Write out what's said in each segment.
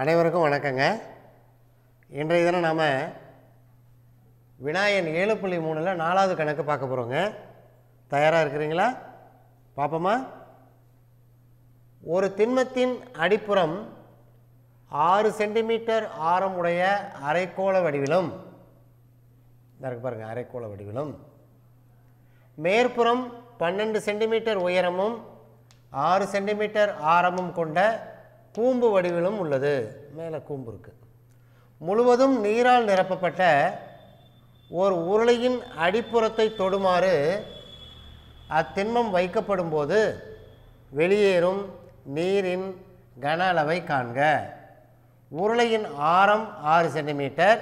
அனைவருக்கும் வணக்கங்க இன்றைய தினம் நாம் விநாயகன் ஏழு புள்ளி மூணில் நாலாவது கணக்கு பார்க்க போகிறோங்க தயாராக இருக்கிறீங்களா பார்ப்போமா ஒரு திண்மத்தின் அடிப்புறம் ஆறு சென்டிமீட்டர் ஆரம் உடைய அரைக்கோள வடிவிலும் இருக்கு பாருங்கள் அரைக்கோள வடிவிலும் மேற்புறம் பன்னெண்டு சென்டிமீட்டர் உயரமும் ஆறு சென்டிமீட்டர் ஆரமும் கொண்ட கூம்பு வடிவிலும் உள்ளது மேலே கூம்பு இருக்குது முழுவதும் நீரால் நிரப்பப்பட்ட ஒரு உருளையின் அடிப்புறத்தை தொடுமாறு அத்திண்மம் வைக்கப்படும் போது வெளியேறும் நீரின் கன அளவை காண்க உருளையின் ஆரம் ஆறு சென்டிமீட்டர்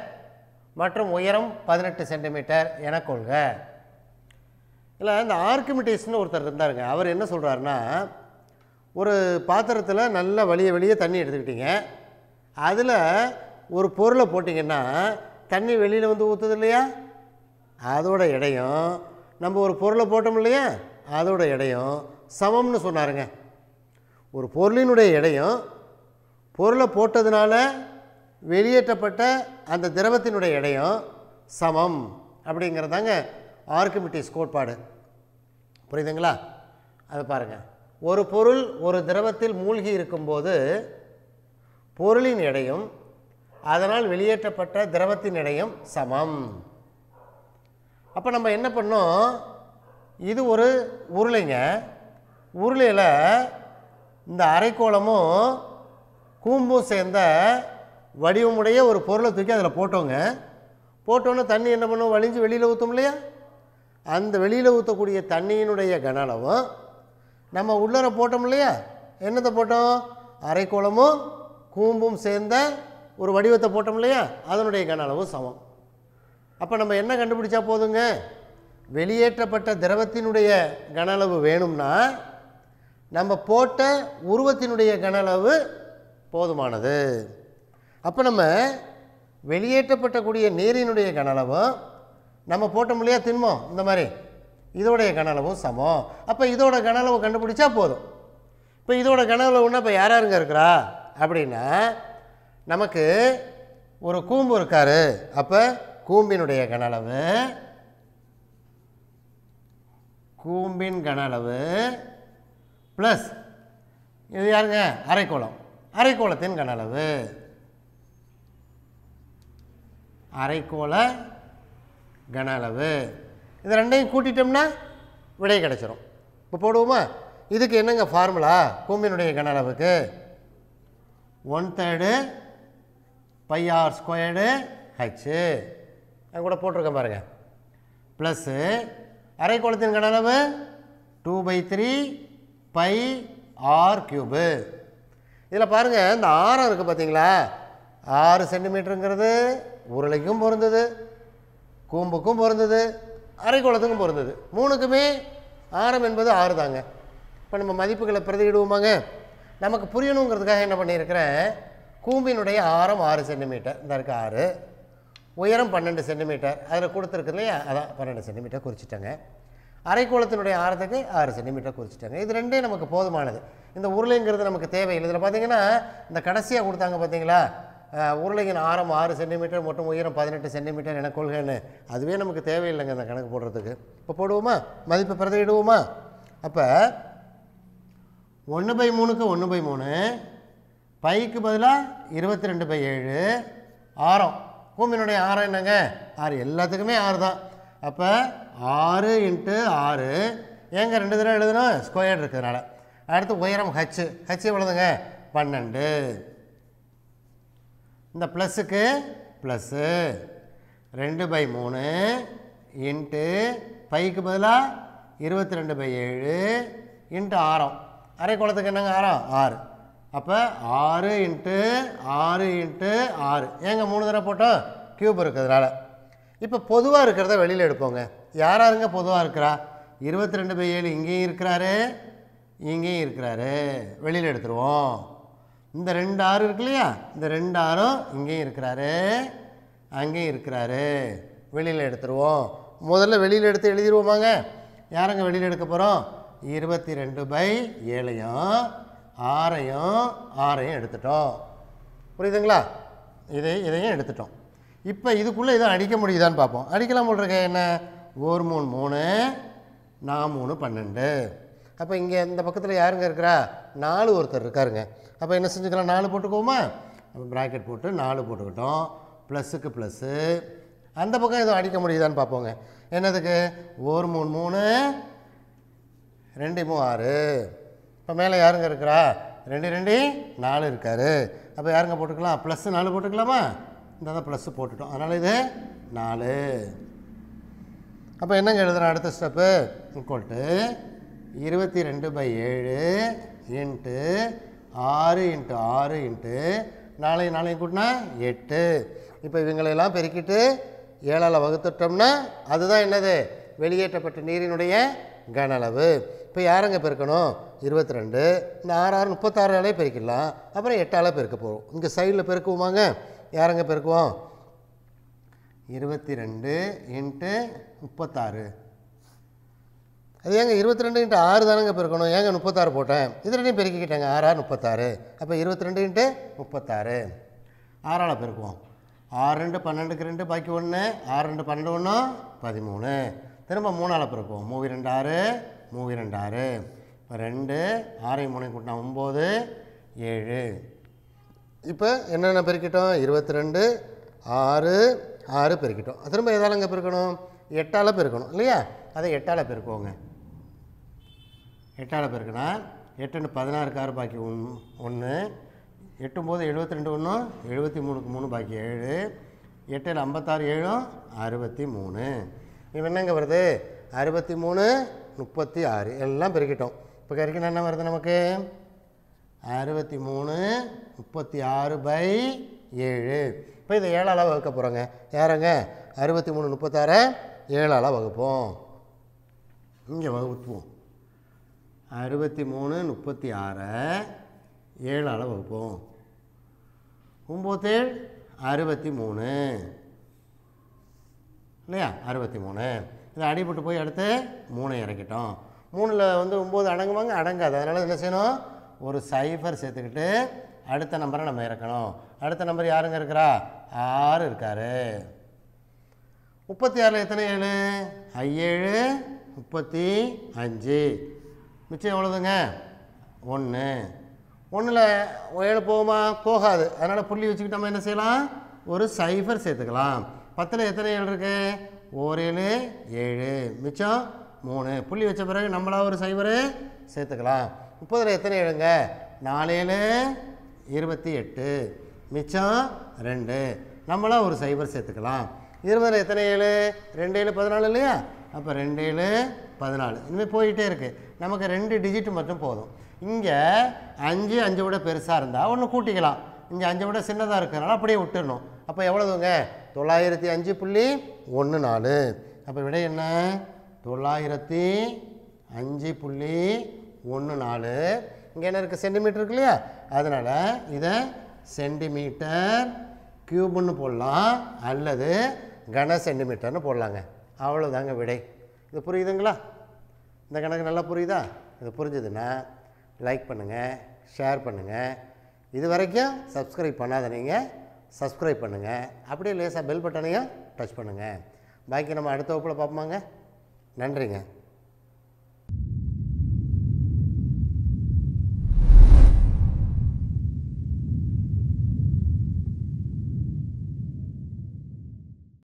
மற்றும் உயரம் பதினெட்டு சென்டிமீட்டர் என கொள்க இல்லை இந்த ஆர்கிமிட்டிஸ்னு ஒருத்தர் இருந்தாருங்க அவர் என்ன சொல்கிறாருன்னா ஒரு பாத்திரத்தில் நல்ல வழிய வழியே தண்ணி எடுத்துக்கிட்டீங்க அதில் ஒரு பொருளை போட்டிங்கன்னா தண்ணி வெளியில் வந்து ஊற்றுது இல்லையா அதோட இடையும் நம்ம ஒரு பொருளை போட்டோம் இல்லையா அதோட இடையும் சமம்னு சொன்னாருங்க ஒரு பொருளினுடைய இடையும் பொருளை போட்டதுனால வெளியேற்றப்பட்ட அந்த திரவத்தினுடைய இடையும் சமம் அப்படிங்கிறதாங்க ஆர்கிமிட்டிஸ் கோட்பாடு புரியுதுங்களா அதை பாருங்கள் ஒரு பொருள் ஒரு திரவத்தில் மூழ்கி இருக்கும்போது பொருளின் எடையும் அதனால் வெளியேற்றப்பட்ட திரவத்தின் எடையும் சமம் அப்போ நம்ம என்ன பண்ணோம் இது ஒரு உருளைங்க உருளையில் இந்த அரைக்கோளமும் கூம்பும் சேர்ந்த வடிவமுடைய ஒரு பொருளை தூக்கி அதில் போட்டோங்க போட்டோன்னே தண்ணி என்ன பண்ணுவோம் வழிஞ்சு வெளியில் ஊற்றும் இல்லையா அந்த வெளியில் ஊற்றக்கூடிய தண்ணியினுடைய கன அளவும் நம்ம உள்ளர போட்டோம் இல்லையா என்னத்தை போட்டோம் அரைக்கோளமும் கூம்பும் சேர்ந்த ஒரு வடிவத்தை போட்டோம் இல்லையா அதனுடைய கன அளவு சமம் அப்போ நம்ம என்ன கண்டுபிடிச்சா போதுங்க வெளியேற்றப்பட்ட திரவத்தினுடைய கன அளவு வேணும்னா நம்ம போட்ட உருவத்தினுடைய கன அளவு போதுமானது அப்போ நம்ம வெளியேற்றப்பட்டக்கூடிய நீரினுடைய கன அளவும் நம்ம போட்டோம் இல்லையா திண்மம் இந்த மாதிரி இதோடைய கனளவும் சமம் அப்போ இதோட கனளவு கண்டுபிடிச்சா போதும் இப்போ இதோட கனளவுன்னா இப்போ யார் யாருங்க இருக்கிறா அப்படின்னா நமக்கு ஒரு கூம்பு இருக்கார் அப்போ கூம்பினுடைய கனளவு கூம்பின் கனளவு ப்ளஸ் இது யாருங்க அரைக்கோளம் அரைக்கோளத்தின் கனளவு அரைக்கோள கனளவு இது ரெண்டையும் கூட்டிட்டோம்னா விடை கிடச்சிரும் இப்போ போடுவோமா இதுக்கு என்னங்க ஃபார்முலா கூம்பினுடைய கன அளவுக்கு one third pi r squared h அது கூட போட்டிருக்கேன் பாருங்கள் ப்ளஸ்ஸு அரைக்கோளத்தின் அளவு two by three pi r cube இதில் பாருங்கள் இந்த ஆரம் இருக்குது பார்த்தீங்களா ஆறு சென்டிமீட்டருங்கிறது உருளைக்கும் பொருந்தது கூம்புக்கும் பொருந்தது அரைக்கோளத்துக்கும் பொருந்தது மூணுக்குமே ஆரம் என்பது ஆறு தாங்க இப்போ நம்ம மதிப்புகளை பிரதியிடுவோமாங்க நமக்கு புரியணுங்கிறதுக்காக என்ன பண்ணியிருக்கிறேன் கூம்பினுடைய ஆரம் ஆறு சென்டிமீட்டர் இந்த இருக்குது ஆறு உயரம் பன்னெண்டு சென்டிமீட்டர் அதில் கொடுத்துருக்கு இல்லையா அதான் பன்னெண்டு சென்டிமீட்டர் குறிச்சிட்டாங்க அரைக்கோளத்தினுடைய ஆரத்துக்கு ஆறு சென்டிமீட்டர் குறிச்சிட்டாங்க இது ரெண்டே நமக்கு போதுமானது இந்த உருளைங்கிறது நமக்கு தேவையில்லை இதில் பார்த்திங்கன்னா இந்த கடைசியாக கொடுத்தாங்க பார்த்தீங்களா உருளைங்கன் ஆரம் ஆறு சென்டிமீட்டர் மற்றும் உயரம் பதினெட்டு சென்டிமீட்டர் என கொள்கைன்னு அதுவே நமக்கு தேவையில்லைங்க இந்த கணக்கு போடுறதுக்கு இப்போ போடுவோமா மதிப்பை பிரதியிடுவோமா அப்போ ஒன்று பை மூணுக்கு ஒன்று பை மூணு பைக்கு பதிலாக இருபத்தி ரெண்டு பை ஏழு ஆரம் பூமியினுடைய ஆரம் என்னங்க ஆறு எல்லாத்துக்குமே ஆறு தான் அப்போ ஆறு இன்ட்டு ஆறு ஏங்க ரெண்டு தடவை எழுதுனா ஸ்கொயர் இருக்கிறதுனால அடுத்து உயரம் ஹச்சு ஹச்சு எவ்வளோதுங்க பன்னெண்டு இந்த ப்ளஸுக்கு ப்ளஸ்ஸு ரெண்டு பை மூணு இன்ட்டு பைக்கு பதிலாக இருபத்தி ரெண்டு பை ஏழு இன்ட்டு ஆரம் அரை குளத்துக்கு என்னங்க ஆரம் ஆறு அப்போ ஆறு இன்ட்டு ஆறு இன்ட்டு ஆறு ஏங்க மூணு தடவை போட்டோம் க்யூப் இருக்கிறதுனால இப்போ பொதுவாக இருக்கிறத வெளியில் எடுப்போங்க யாராருங்க பொதுவாக இருக்கிறா இருபத்தி ரெண்டு பை ஏழு இங்கேயும் இருக்கிறாரு இங்கேயும் இருக்கிறாரு வெளியில் எடுத்துருவோம் இந்த ரெண்டு ஆறு இருக்கு இல்லையா இந்த ரெண்டு ஆறும் இங்கேயும் இருக்கிறாரு அங்கேயும் இருக்கிறாரு வெளியில் எடுத்துருவோம் முதல்ல வெளியில் எடுத்து எழுதிடுவோமாங்க யாரங்க வெளியில் எடுக்க போகிறோம் இருபத்தி ரெண்டு பை ஏழையும் ஆறையும் ஆறையும் எடுத்துட்டோம் புரியுதுங்களா இதை இதையும் எடுத்துட்டோம் இப்போ இதுக்குள்ளே இதை அடிக்க முடியுதான்னு பார்ப்போம் அடிக்கலாம் போட்டிருக்க என்ன ஒரு மூணு மூணு நான் மூணு பன்னெண்டு அப்போ இங்கே இந்த பக்கத்தில் யாருங்க இருக்கிறா நாலு ஒருத்தர் இருக்காருங்க அப்போ என்ன செஞ்சுக்கலாம் நாலு போட்டுக்குவோமா அப்போ ப்ராக்கெட் போட்டு நாலு போட்டுக்கிட்டோம் ப்ளஸ்ஸுக்கு ப்ளஸ்ஸு அந்த பக்கம் எதுவும் அடிக்க முடியுதான்னு பார்ப்போங்க என்னதுக்கு ஒரு மூணு மூணு ரெண்டு மூணு ஆறு இப்போ மேலே யாருங்க இருக்கிறா ரெண்டு ரெண்டு நாலு இருக்கார் அப்போ யாருங்க போட்டுக்கலாம் ப்ளஸ்ஸு நாலு போட்டுக்கலாமா இந்த தான் ப்ளஸ்ஸு போட்டுட்டோம் அதனால் இது நாலு அப்போ என்னங்க எழுதுகிறேன் அடுத்த ஸ்டெப்பு ஈக்குவல் இருபத்தி ரெண்டு பை ஏழு இன்ட்டு ஆறு இன்ட்டு ஆறு இன்ட்டு நாளையும் நாளையும் கூட்டினா எட்டு இப்போ இவங்களையெல்லாம் பெருக்கிட்டு ஏழால் வகுத்துட்டோம்னா அதுதான் என்னது வெளியேற்றப்பட்ட நீரினுடைய கன அளவு இப்போ யாருங்க பெருக்கணும் இருபத்தி ரெண்டு இந்த ஆறு ஆறு முப்பத்தாறாலே பெருக்கிடலாம் அப்புறம் எட்டால் பெருக்க போகிறோம் இங்கே சைடில் பெருக்குவோமாங்க யாரங்க பெருக்குவோம் இருபத்தி ரெண்டு இன்ட்டு முப்பத்தாறு அது ஏங்க இருபத்தி ரெண்டு இன்ட்டு ஆறு தானங்க பெருக்கணும் ஏங்க முப்பத்தாறு போட்டேன் இது ரெண்டையும் பெருக்கிக்கிட்டேங்க ஆறா முப்பத்தாறு அப்போ இருபத்தி ரெண்டு இன்ட்டு முப்பத்தாறு ஆறால் பெருக்குவோம் ஆறு ரெண்டு பன்னெண்டுக்கு ரெண்டு பாக்கி ஒன்று ஆறு ரெண்டு பன்னெண்டு ஒன்று பதிமூணு திரும்ப மூணால் பிறக்குவோம் மூவி ரெண்டு ஆறு மூவி ரெண்டு ஆறு இப்போ ரெண்டு ஆறையும் மூணையும் கூட்டினா ஒம்பது ஏழு இப்போ என்னென்ன பெருக்கிட்டோம் இருபத்தி ரெண்டு ஆறு ஆறு பெருக்கிட்டோம் திரும்ப எதாலங்க பெருக்கணும் எட்டால் பெருக்கணும் இல்லையா அதை எட்டால் பெருக்கோங்க எட்டால் பெருக்கினா எட்டுன்னு பதினாறு கார் பாக்கி ஒன் ஒன்று எட்டும்போது எழுபத்தி ரெண்டு ஒன்று எழுபத்தி மூணுக்கு மூணு பாக்கி ஏழு எட்டில் ஐம்பத்தாறு ஏழும் அறுபத்தி மூணு இப்போ என்னங்க வருது அறுபத்தி மூணு முப்பத்தி ஆறு எல்லாம் பெருக்கிட்டோம் இப்போ கறிக்கணும் என்ன வருது நமக்கு அறுபத்தி மூணு முப்பத்தி ஆறு பை ஏழு இப்போ இதை ஏழால் வகுக்க போகிறோங்க யாருங்க அறுபத்தி மூணு முப்பத்தாறு ஏழால் வகுப்போம் இங்கே வகுப்போம் அறுபத்தி மூணு முப்பத்தி ஆறை ஏழால் வகுப்போம் ஒம்பத்தேழு அறுபத்தி மூணு இல்லையா அறுபத்தி மூணு இதை அடிபட்டு போய் அடுத்து மூணு இறக்கிட்டோம் மூணில் வந்து ஒம்பது அடங்குவாங்க அடங்காது அதனால் என்ன செய்யணும் ஒரு சைஃபர் சேர்த்துக்கிட்டு அடுத்த நம்பரை நம்ம இறக்கணும் அடுத்த நம்பர் யாருங்க இருக்கிறா ஆறு இருக்கார் முப்பத்தி ஆறில் எத்தனை ஏழு ஏழு முப்பத்தி அஞ்சு மிச்சம் எவ்வளோதுங்க ஒன்று ஒன்றில் ஏழு போகுமா போகாது அதனால் புள்ளி வச்சுக்கிட்டு நம்ம என்ன செய்யலாம் ஒரு சைஃபர் சேர்த்துக்கலாம் பத்தில் எத்தனை ஏழு இருக்குது ஒரு ஏழு ஏழு மிச்சம் மூணு புள்ளி வச்ச பிறகு நம்மளாக ஒரு சைபர் சேர்த்துக்கலாம் முப்பதில் எத்தனை ஏழுங்க நாலு ஏழு இருபத்தி எட்டு மிச்சம் ரெண்டு நம்மளாக ஒரு சைபர் சேர்த்துக்கலாம் இருபதில் எத்தனை ஏழு ரெண்டு ஏழு பதினாலு இல்லையா அப்போ ரெண்டு ஏழு பதினாலு இனிமேல் போயிட்டே இருக்குது நமக்கு ரெண்டு டிஜிட் மட்டும் போதும் இங்கே அஞ்சு அஞ்சு விட பெருசாக இருந்தால் ஒன்று கூட்டிக்கலாம் இங்கே அஞ்சை விட சின்னதாக இருக்கிறனால அப்படியே விட்டுடணும் அப்போ எவ்வளோதுங்க தொள்ளாயிரத்தி அஞ்சு புள்ளி ஒன்று நாலு அப்போ விட என்ன தொள்ளாயிரத்தி அஞ்சு புள்ளி ஒன்று நாலு இங்கே என்ன இருக்குது சென்டிமீட்டர் இருக்கு இல்லையா அதனால் இதை சென்டிமீட்டர் க்யூப்னு போடலாம் அல்லது கன சென்டிமீட்டர்னு போடலாங்க அவ்வளோதாங்க விடை இது புரியுதுங்களா இந்த கணக்கு நல்லா புரியுதா இது புரிஞ்சதுன்னா லைக் பண்ணுங்கள் ஷேர் பண்ணுங்கள் இது வரைக்கும் சப்ஸ்கிரைப் பண்ணாத நீங்கள் சப்ஸ்கிரைப் பண்ணுங்கள் அப்படியே லேசாக பெல் பட்டனையும் டச் பண்ணுங்கள் பாக்கி நம்ம அடுத்த வகுப்பில் பார்ப்போமாங்க நன்றிங்க